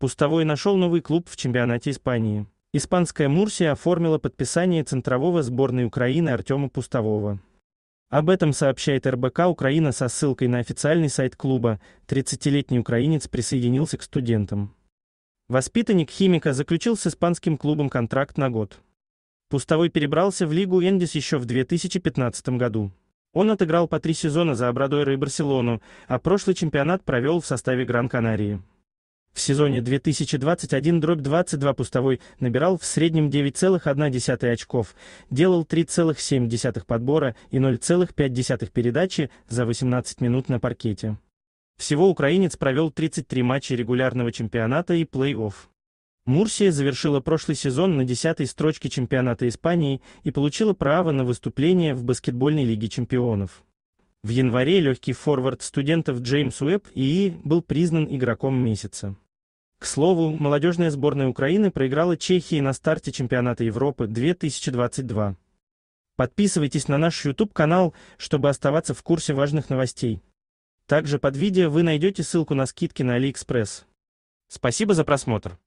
Пустовой нашел новый клуб в чемпионате Испании. Испанская Мурсия оформила подписание центрового сборной Украины Артема Пустового. Об этом сообщает РБК Украина со ссылкой на официальный сайт клуба. 30-летний украинец присоединился к студентам. Воспитанник химика заключил с испанским клубом контракт на год. Пустовой перебрался в Лигу Эндис еще в 2015 году. Он отыграл по три сезона за Абрадойра и Барселону, а прошлый чемпионат провел в составе Гран-Канарии. В сезоне 2021-22 пустовой набирал в среднем 9,1 очков, делал 3,7 подбора и 0,5 передачи за 18 минут на паркете. Всего украинец провел 33 матча регулярного чемпионата и плей-офф. Мурсия завершила прошлый сезон на 10 строчке чемпионата Испании и получила право на выступление в баскетбольной лиге чемпионов. В январе легкий форвард студентов Джеймс Уэбб ИИ был признан игроком месяца. К слову, молодежная сборная Украины проиграла Чехии на старте чемпионата Европы 2022. Подписывайтесь на наш YouTube-канал, чтобы оставаться в курсе важных новостей. Также под видео вы найдете ссылку на скидки на AliExpress. Спасибо за просмотр.